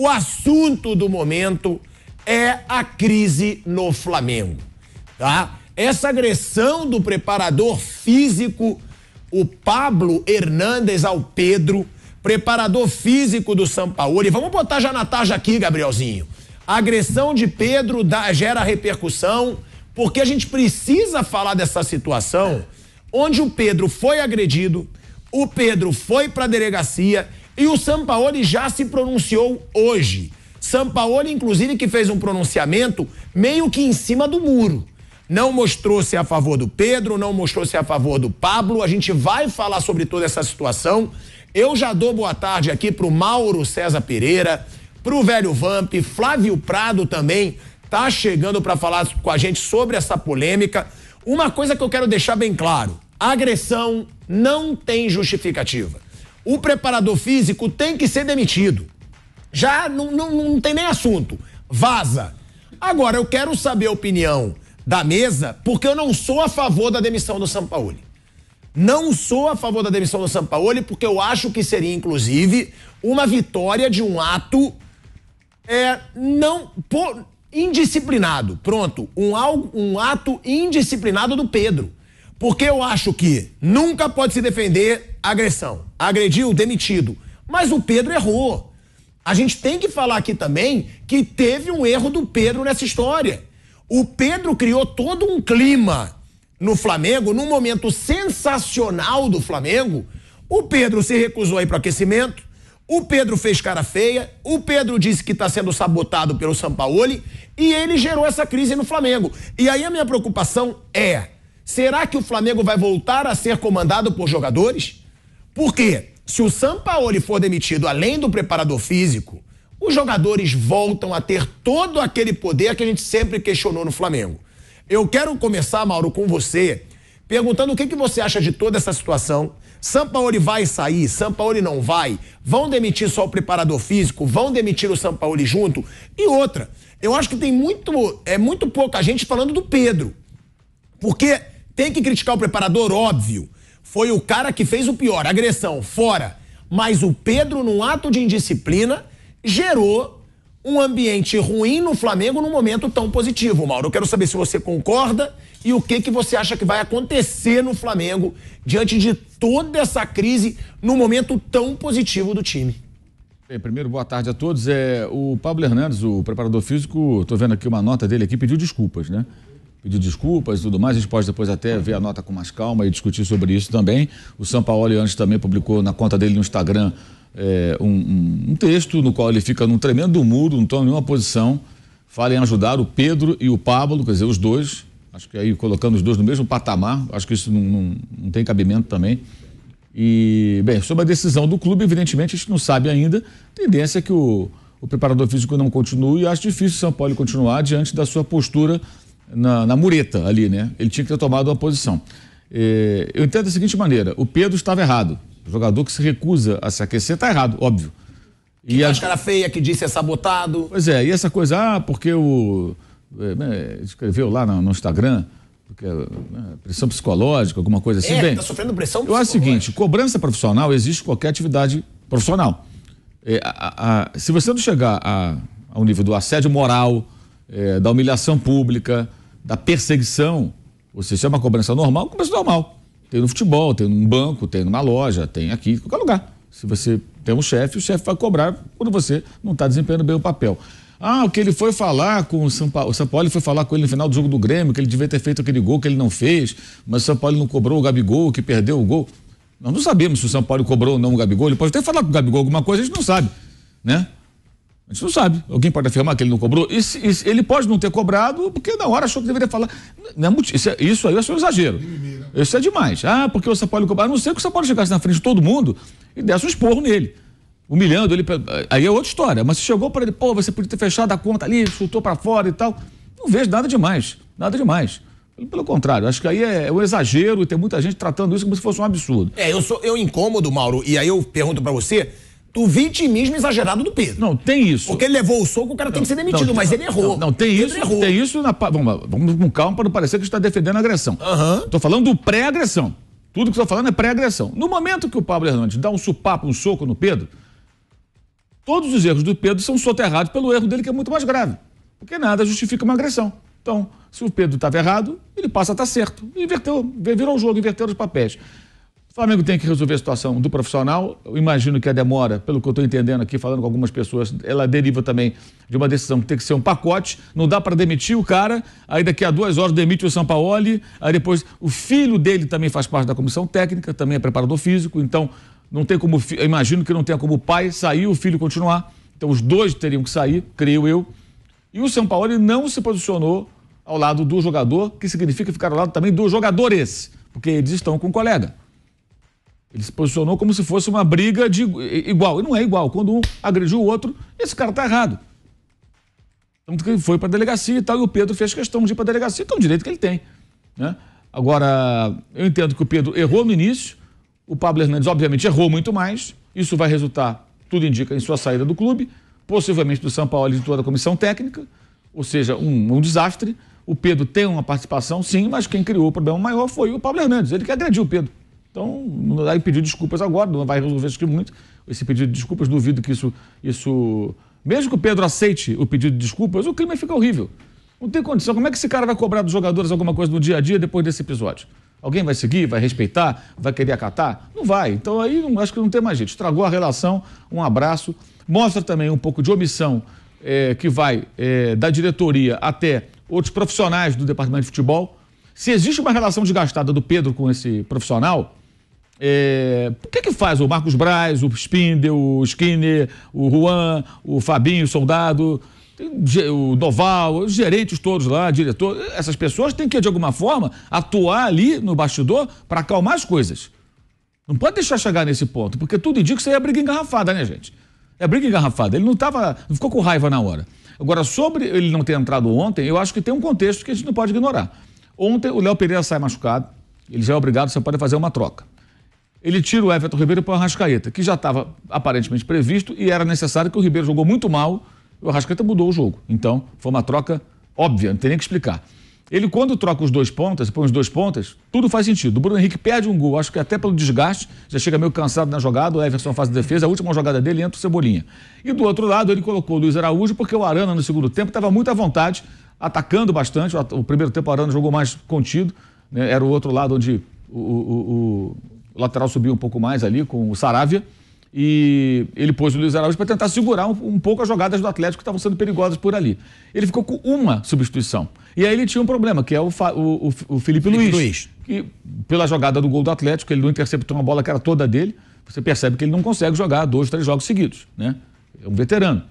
O assunto do momento é a crise no Flamengo, tá? Essa agressão do preparador físico, o Pablo Hernandes ao Pedro, preparador físico do Sampaoli. Vamos botar já na tarja aqui, Gabrielzinho. A agressão de Pedro gera repercussão, porque a gente precisa falar dessa situação onde o Pedro foi agredido, o Pedro foi para a delegacia e o Sampaoli já se pronunciou hoje. Sampaoli, inclusive, que fez um pronunciamento meio que em cima do muro. Não mostrou se é a favor do Pedro, não mostrou se é a favor do Pablo. A gente vai falar sobre toda essa situação. Eu já dou boa tarde aqui pro Mauro César Pereira, pro velho Vamp, Flávio Prado também tá chegando para falar com a gente sobre essa polêmica. Uma coisa que eu quero deixar bem claro: agressão não tem justificativa o preparador físico tem que ser demitido. Já não, não, não tem nem assunto. Vaza. Agora, eu quero saber a opinião da mesa, porque eu não sou a favor da demissão do Sampaoli. Não sou a favor da demissão do Sampaoli, porque eu acho que seria, inclusive, uma vitória de um ato é, não indisciplinado. Pronto, um, um ato indisciplinado do Pedro. Porque eu acho que nunca pode se defender agressão. Agrediu, demitido. Mas o Pedro errou. A gente tem que falar aqui também que teve um erro do Pedro nessa história. O Pedro criou todo um clima no Flamengo, num momento sensacional do Flamengo. O Pedro se recusou a ir para aquecimento. O Pedro fez cara feia, o Pedro disse que está sendo sabotado pelo Sampaoli e ele gerou essa crise no Flamengo. E aí a minha preocupação é: Será que o Flamengo vai voltar a ser comandado por jogadores? Porque se o Sampaoli for demitido além do preparador físico, os jogadores voltam a ter todo aquele poder que a gente sempre questionou no Flamengo. Eu quero começar, Mauro, com você, perguntando o que, que você acha de toda essa situação. Sampaoli vai sair, Sampaoli não vai, vão demitir só o preparador físico, vão demitir o Sampaoli junto. E outra, eu acho que tem muito, é muito pouca gente falando do Pedro. Porque tem que criticar o preparador, óbvio. Foi o cara que fez o pior, agressão, fora. Mas o Pedro, num ato de indisciplina, gerou um ambiente ruim no Flamengo num momento tão positivo, Mauro. Eu quero saber se você concorda e o que, que você acha que vai acontecer no Flamengo diante de toda essa crise num momento tão positivo do time. Bem, primeiro, boa tarde a todos. É, o Pablo Hernandes, o preparador físico, estou vendo aqui uma nota dele aqui, pediu desculpas, né? pedir desculpas e tudo mais. A gente pode depois até ver a nota com mais calma e discutir sobre isso também. O Sampaoli antes também publicou na conta dele no Instagram é, um, um, texto no qual ele fica num tremendo muro, não toma nenhuma posição. Fala em ajudar o Pedro e o Pablo, quer dizer, os dois. Acho que aí colocando os dois no mesmo patamar, acho que isso não, não, não tem cabimento também. E, bem, sobre a decisão do clube, evidentemente a gente não sabe ainda. Tendência é que o, o preparador físico não continue. E acho difícil o São Paulo continuar diante da sua postura na, na mureta ali, né? Ele tinha que ter tomado uma posição. É, eu entendo da seguinte maneira: o Pedro estava errado. O jogador que se recusa a se aquecer está errado, óbvio. Que e máscara a... feia que disse é sabotado. Pois é, e essa coisa, ah, porque o. É, né, escreveu lá no, no Instagram, porque, é, né, pressão psicológica, alguma coisa assim. É, Bem, tá sofrendo pressão Eu acho o seguinte: cobrança profissional existe qualquer atividade profissional. É, a, a, se você não chegar ao nível do assédio moral, é, da humilhação pública, da perseguição, ou seja, é uma cobrança normal, cobrança normal. Tem no futebol, tem num banco, tem numa loja, tem aqui, em qualquer lugar. Se você tem um chefe, o chefe vai cobrar quando você não está desempenhando bem o papel. Ah, o que ele foi falar com o São Paulo. O São Paulo foi falar com ele no final do jogo do Grêmio, que ele devia ter feito aquele gol que ele não fez, mas o São Paulo não cobrou o Gabigol, que perdeu o gol. Nós não sabemos se o São Paulo cobrou ou não o Gabigol. Ele pode ter falado com o Gabigol alguma coisa, a gente não sabe, né? A gente não sabe. Alguém pode afirmar que ele não cobrou? E, se, e, ele pode não ter cobrado porque na hora achou que deveria falar. Não é muito, isso, é, isso aí é só um exagero. Isso é demais. Ah, porque o Sapoli cobrar? A não ser que o Sapoli chegasse assim na frente de todo mundo e desse um esporro nele. Humilhando ele. Aí é outra história. Mas se chegou para ele, pô, você podia ter fechado a conta ali, chutou para fora e tal. Não vejo nada demais. Nada demais. Pelo contrário, acho que aí é, é um exagero e tem muita gente tratando isso como se fosse um absurdo. É, eu sou eu incômodo, Mauro, e aí eu pergunto para você do vitimismo exagerado do Pedro. Não, tem isso. Porque ele levou o soco, o cara não, tem que ser demitido, não, mas ele errou. Não, não tem Pedro isso. Errou. Tem isso na. Vamos, vamos com calma para não parecer que está defendendo a agressão. Estou falando do pré-agressão. Tudo que estou falando é pré-agressão. No momento que o Pablo Hernandes dá um supapo, um soco no Pedro, todos os erros do Pedro são soterrados pelo erro dele, que é muito mais grave. Porque nada justifica uma agressão. Então, se o Pedro estava errado, ele passa a estar tá certo. Inverteu, virou o jogo, inverteu os papéis. Flamengo tem que resolver a situação do profissional. Eu imagino que a demora, pelo que eu estou entendendo aqui, falando com algumas pessoas, ela deriva também de uma decisão que tem que ser um pacote. Não dá para demitir o cara, aí daqui a duas horas demite o Sampaoli, aí depois o filho dele também faz parte da comissão técnica, também é preparador físico, então não tem como. Eu imagino que não tenha como o pai sair o filho continuar. Então os dois teriam que sair, creio eu. E o Sampaoli não se posicionou ao lado do jogador, que significa ficar ao lado também dos jogadores, porque eles estão com o colega. Ele se posicionou como se fosse uma briga de igual. E não é igual. Quando um agrediu o outro, esse cara está errado. Tanto que ele foi para a delegacia e tal, e o Pedro fez questão de ir para a delegacia, que é um direito que ele tem. Né? Agora, eu entendo que o Pedro errou no início, o Pablo Hernandes, obviamente, errou muito mais. Isso vai resultar, tudo indica, em sua saída do clube, possivelmente do São Paulo e de toda a comissão técnica, ou seja, um, um desastre. O Pedro tem uma participação, sim, mas quem criou o problema maior foi o Pablo Hernandes, ele que agrediu o Pedro. Então, aí pediu desculpas agora, não vai resolver isso muito. Esse pedido de desculpas, duvido que isso, isso. Mesmo que o Pedro aceite o pedido de desculpas, o clima fica horrível. Não tem condição. Como é que esse cara vai cobrar dos jogadores alguma coisa no dia a dia depois desse episódio? Alguém vai seguir, vai respeitar, vai querer acatar? Não vai. Então aí não, acho que não tem mais jeito. Estragou a relação, um abraço. Mostra também um pouco de omissão é, que vai é, da diretoria até outros profissionais do departamento de futebol. Se existe uma relação desgastada do Pedro com esse profissional, é, o que é que faz o Marcos Braz, o Spindel, o Skinner, o Juan, o Fabinho, o Soldado, o Doval, os gerentes todos lá, diretor, essas pessoas têm que de alguma forma atuar ali no bastidor para acalmar as coisas. Não pode deixar chegar nesse ponto, porque tudo indica que isso aí é briga engarrafada, né, gente? É briga engarrafada. Ele não tava, não ficou com raiva na hora. Agora, sobre ele não ter entrado ontem, eu acho que tem um contexto que a gente não pode ignorar. Ontem o Léo Pereira sai machucado, ele já é obrigado, você pode fazer uma troca ele tira o Everton Ribeiro para o Arrascaeta, que já estava aparentemente previsto e era necessário que o Ribeiro jogou muito mal e o Arrascaeta mudou o jogo. Então, foi uma troca óbvia, não tem nem que explicar. Ele, quando troca os dois pontas, põe os dois pontas, tudo faz sentido. O Bruno Henrique perde um gol, acho que até pelo desgaste, já chega meio cansado na jogada, o Everson faz a defesa, a última jogada dele entra o Cebolinha. E do outro lado, ele colocou o Luiz Araújo, porque o Arana, no segundo tempo, estava muito à vontade, atacando bastante. O primeiro tempo, o Arana jogou mais contido, né? era o outro lado onde o, o o lateral subiu um pouco mais ali com o Saravia. E ele pôs o Luiz Araújo para tentar segurar um, um, pouco as jogadas do Atlético que estavam sendo perigosas por ali. Ele ficou com uma substituição. E aí ele tinha um problema, que é o, o, o Felipe, Felipe Luiz, Luiz. Que, pela jogada do gol do Atlético, ele não interceptou uma bola que era toda dele. Você percebe que ele não consegue jogar dois, três jogos seguidos. Né? É um veterano.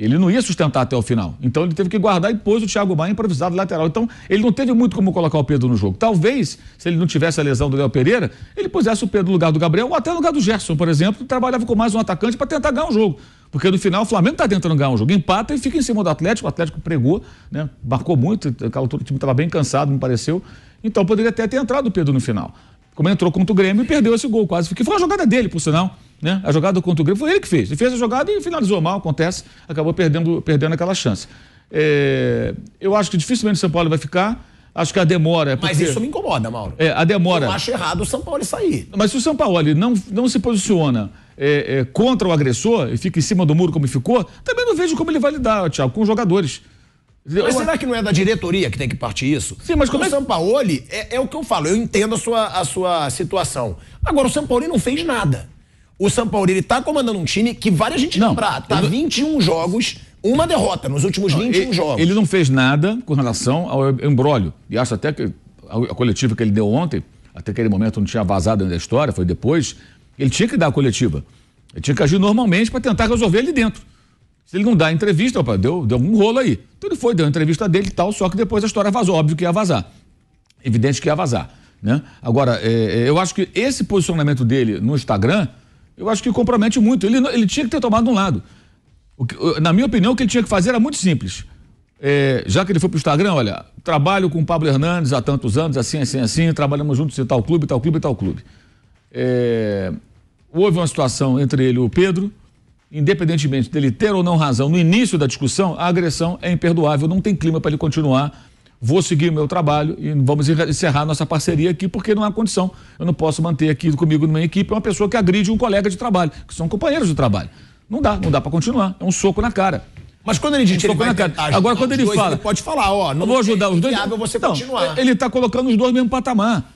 Ele não ia sustentar até o final. Então ele teve que guardar e pôs o Thiago Maia improvisado lateral. Então ele não teve muito como colocar o Pedro no jogo. Talvez, se ele não tivesse a lesão do Léo Pereira, ele pusesse o Pedro no lugar do Gabriel ou até no lugar do Gerson, por exemplo, e trabalhava com mais um atacante para tentar ganhar um jogo. Porque no final o Flamengo está tentando ganhar um jogo, empata e fica em cima do Atlético. O Atlético pregou, né? marcou muito, aquela altura o time estava bem cansado, me pareceu. Então poderia até ter entrado o Pedro no final como entrou contra o Grêmio e perdeu esse gol quase, que foi uma jogada dele, por sinal. Né? A jogada contra o Grêmio foi ele que fez. Ele fez a jogada e finalizou mal, acontece, acabou perdendo, perdendo aquela chance. É, eu acho que dificilmente o São Paulo vai ficar. Acho que a demora. É porque, Mas isso me incomoda, Mauro. É, a demora. Eu acho errado o São Paulo sair. Mas se o São Paulo não, não se posiciona é, é, contra o agressor e fica em cima do muro como ficou, também não vejo como ele vai lidar, Thiago, com os jogadores. Mas será que não é da diretoria que tem que partir isso? Sim, mas como o é... Sampaoli, é, é o que eu falo, eu entendo a sua, a sua situação. Agora, o Sampaoli não fez nada. O Sampaoli, ele tá comandando um time que vale a gente não, lembrar. Tá eu... 21 jogos, uma derrota nos últimos não, 21 ele, jogos. Ele não fez nada com relação ao embrólio. E acho até que a coletiva que ele deu ontem, até aquele momento não tinha vazado ainda a história, foi depois, ele tinha que dar a coletiva. Ele tinha que agir normalmente para tentar resolver ali dentro. Se ele não dá entrevista, opa, deu, deu algum rolo aí. Então ele foi, deu a entrevista dele e tal, só que depois a história vazou. Óbvio que ia vazar. Evidente que ia vazar. Né? Agora, é, é eu acho que esse posicionamento dele no Instagram, eu acho que compromete muito. Ele, ele tinha que ter tomado um lado. Que, na minha opinião, o que ele tinha que fazer era muito simples. É, já que ele foi para o Instagram, olha, trabalho com o Pablo Hernandes há tantos anos, assim, assim, assim, trabalhamos juntos em tal clube, tal clube, tal clube. É, houve uma situação entre ele e o Pedro, independentemente dele ter ou não razão no início da discussão, a agressão é imperdoável, não tem clima para ele continuar. Vou seguir o meu trabalho e vamos encerrar nossa parceria aqui, porque não há condição. Eu não posso manter aqui comigo na minha equipe uma pessoa que agride um colega de trabalho, que são companheiros de trabalho. Não dá, não dá para continuar. É um soco na cara. Mas quando ele diz é que ele vai agora quando ele dois, fala, ele pode falar, ó, não vou ajudar os dois. você continuar. Ele está colocando os dois no mesmo patamar.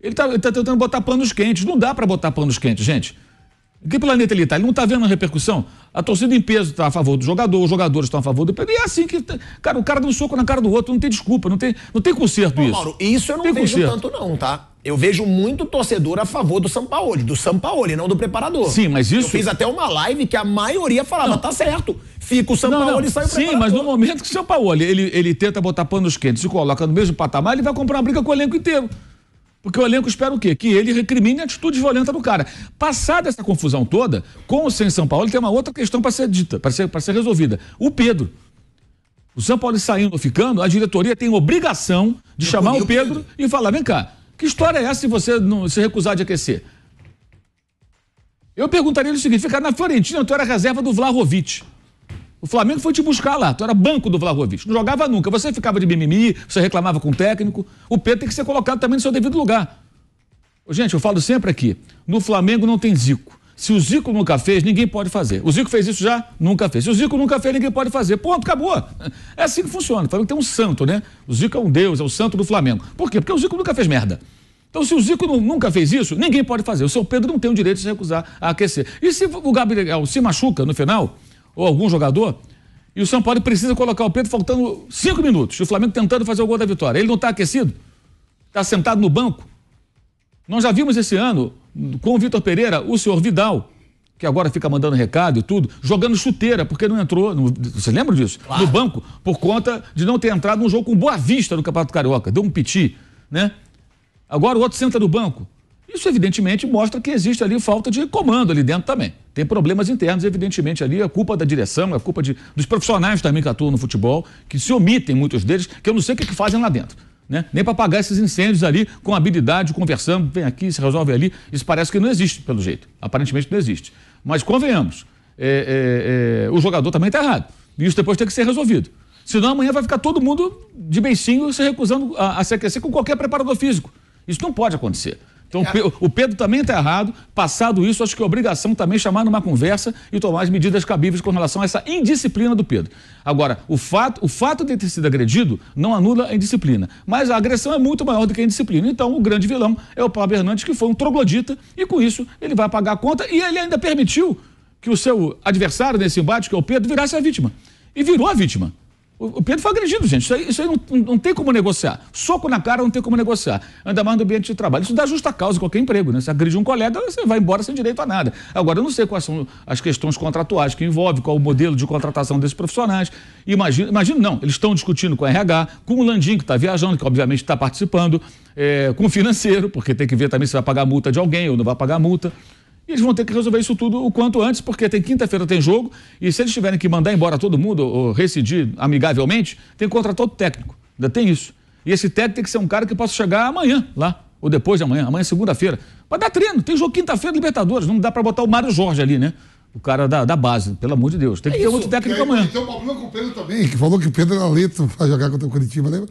Ele está tá tentando botar panos quentes. Não dá para botar panos quentes, gente. Que planeta ele está? Ele não está vendo a repercussão? A torcida em peso está a favor do jogador, os jogadores estão a favor do. E é assim que. Tá, cara, o cara dá um soco na cara do outro, não tem desculpa, não tem, não tem conserto Bom, isso. Mauro, isso eu não tem vejo conserto. tanto, não, tá? Eu vejo muito torcedor a favor do Sampaoli, do Sampaoli, não do preparador. Sim, mas isso. Eu fiz até uma live que a maioria falava, não. tá certo, fica o Sampaoli e sai o Sim, mas no momento que o Sampaoli ele, ele tenta botar panos quentes e coloca no mesmo patamar, ele vai comprar uma briga com o elenco inteiro. Porque o elenco espera o quê? Que ele recrimine a atitude violenta do cara. Passada essa confusão toda, com o sem São Paulo, tem uma outra questão para ser dita, para ser, ser resolvida. O Pedro. O São Paulo saindo ou ficando, a diretoria tem obrigação de Eu chamar o Pedro, o Pedro e falar: vem cá, que história é essa se você não se recusar de aquecer? Eu perguntaria o seguinte: ficar na Florentina, tu era reserva do Vlahovic. O Flamengo foi te buscar lá, tu era banco do Vlahovic, não jogava nunca, você ficava de mimimi, você reclamava com o técnico. O Pedro tem que ser colocado também no seu devido lugar. Gente, eu falo sempre aqui, no Flamengo não tem Zico. Se o Zico nunca fez, ninguém pode fazer. O Zico fez isso já? Nunca fez. Se o Zico nunca fez, ninguém pode fazer. Ponto, acabou. É assim que funciona. O Flamengo tem um santo, né? O Zico é um deus, é o santo do Flamengo. Por quê? Porque o Zico nunca fez merda. Então, se o Zico nunca fez isso, ninguém pode fazer. O seu Pedro não tem o direito de se recusar a aquecer. E se o Gabriel se machuca no final, ou algum jogador, e o São Paulo precisa colocar o Pedro faltando cinco minutos. E o Flamengo tentando fazer o gol da vitória. Ele não está aquecido? Está sentado no banco? Nós já vimos esse ano, com o Vitor Pereira, o senhor Vidal, que agora fica mandando recado e tudo, jogando chuteira, porque não entrou, no, você lembra disso? Claro. No banco, por conta de não ter entrado num jogo com Boa Vista no Campeonato Carioca. Deu um piti, né? Agora o outro senta no banco. Isso, evidentemente, mostra que existe ali falta de comando ali dentro também. Tem problemas internos, evidentemente, ali. É culpa da direção, é culpa de, dos profissionais também que atuam no futebol, que se omitem muitos deles, que eu não sei o que, que fazem lá dentro. Né? Nem para apagar esses incêndios ali com habilidade, conversando, vem aqui, se resolve ali. Isso parece que não existe, pelo jeito. Aparentemente não existe. Mas convenhamos, é, é, é, o jogador também está errado. E isso depois tem que ser resolvido. Senão amanhã vai ficar todo mundo de beicinho se recusando a, a se aquecer com qualquer preparador físico. Isso não pode acontecer. Então o Pedro também está errado. Passado isso, acho que é obrigação também chamar numa conversa e tomar as medidas cabíveis com relação a essa indisciplina do Pedro. Agora, o fato, o fato de ter sido agredido não anula a indisciplina, mas a agressão é muito maior do que a indisciplina. Então, o grande vilão é o Pablo Hernandes, que foi um troglodita, e com isso ele vai pagar a conta e ele ainda permitiu que o seu adversário nesse embate, que é o Pedro, virasse a vítima. E virou a vítima. O Pedro foi agredido, gente. Isso aí, isso aí não, não, tem como negociar. Soco na cara não tem como negociar. Anda mais no ambiente de trabalho. Isso dá justa causa em qualquer emprego, né? Você agredir um colega, você vai embora sem direito a nada. Agora, eu não sei quais são as questões contratuais que envolve, qual o modelo de contratação desses profissionais. Imagino, imagino não, eles estão discutindo com o RH, com o Landim, que está viajando, que obviamente está participando, é, com o financeiro, porque tem que ver também se vai pagar multa de alguém ou não vai pagar multa eles vão ter que resolver isso tudo o quanto antes, porque tem quinta-feira tem jogo, e se eles tiverem que mandar embora todo mundo ou residir amigavelmente, tem que contratar outro técnico. Ainda tem isso. E esse técnico tem que ser um cara que possa chegar amanhã lá, ou depois de amanhã, amanhã é segunda-feira. Para dar treino, tem jogo quinta-feira Libertadores, não dá para botar o Mário Jorge ali, né? O cara da, da base, pelo amor de Deus. Tem que é ter isso. outro técnico aí, amanhã. Tem um problema com o Pedro também, que falou que o Pedro era lento para jogar contra o Curitiba, lembra?